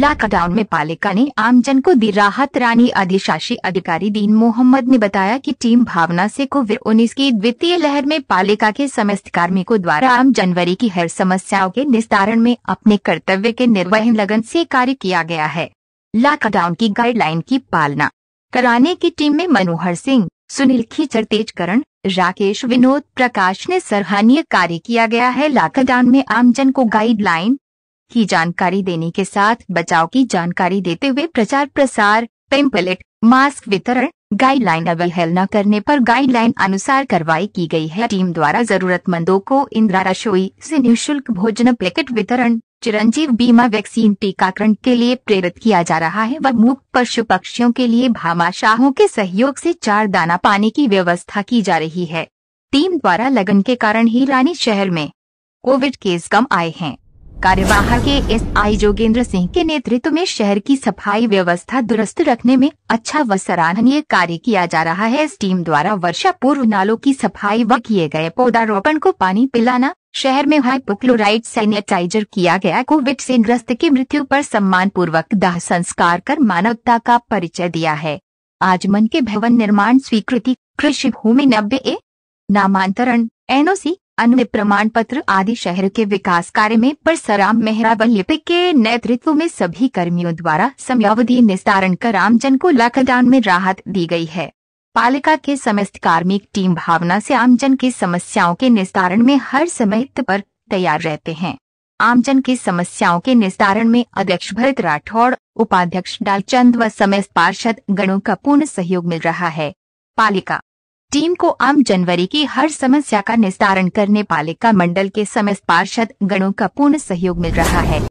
lockdown में पालिका ने आमजन को दी राहत रानी अधिशासी अधिकारी दीन मोहम्मद ने बताया कि टीम भावना से कोविड उन्नीस की द्वितीय लहर में पालिका के समस्त कार्मिकों द्वारा आम जनवरी की हर समस्याओं के निस्तारण में अपने कर्तव्य के निर्वहन लगन से कार्य किया गया है लॉकडाउन की गाइडलाइन की पालना कराने की टीम में मनोहर सिंह सुनील खीचर तेजकरण राकेश विनोद प्रकाश ने सराहनीय कार्य किया गया है लॉकडाउन में आमजन को गाइडलाइन की जानकारी देने के साथ बचाव की जानकारी देते हुए प्रचार प्रसार पेम्पलेट मास्क वितरण गाइडलाइन अवहेलना करने पर गाइडलाइन अनुसार कार्रवाई की गई है टीम द्वारा जरूरतमंदों को इंदिरा रसोई से निःशुल्क भोजन पैकेट वितरण चिरंजीव बीमा वैक्सीन टीकाकरण के लिए प्रेरित किया जा रहा है व मुख पशु पक्षियों के लिए भामाशाहों के सहयोग से चार दाना पाने की व्यवस्था की जा रही है टीम द्वारा लगन के कारण ही रानी शहर में कोविड केस कम आए हैं कार्यवाह के आई जोगेंद्र सिंह के नेतृत्व में शहर की सफाई व्यवस्था दुरुस्त रखने में अच्छा व सराहनीय कार्य किया जा रहा है इस टीम द्वारा वर्षा पूर्व नालों की सफाई व किए गए पौधारोपण को पानी पिलाना शहर में हाइपोक्लोराइड सैनिटाइजर किया गया कोविड से ग्रस्त की मृत्यु पर सम्मान पूर्वक दाह संस्कार कर मानवता का परिचय दिया है आज मन के भवन निर्माण स्वीकृति कृषि भूमि नब्बे ए नामांतरण एनओसी अन्य प्रमाण पत्र आदि शहर के विकास कार्य में परसराम मेहरा बल्लिपिक के नेतृत्व में सभी कर्मियों द्वारा समयावधि निस्तारण कर आमजन को लॉकडाउन में राहत दी गई है पालिका के समस्त कार्मिक टीम भावना से आमजन की समस्याओं के निस्तारण में हर समय पर तैयार रहते हैं आमजन की समस्याओं के निस्तारण में अध्यक्ष भरत राठौड़ उपाध्यक्ष डालचंद व समस्त पार्षद गणों का पूर्ण सहयोग मिल रहा है पालिका टीम को आम जनवरी की हर समस्या का निस्तारण करने पालिका मंडल के समस्त पार्षद गणों का पूर्ण सहयोग मिल रहा है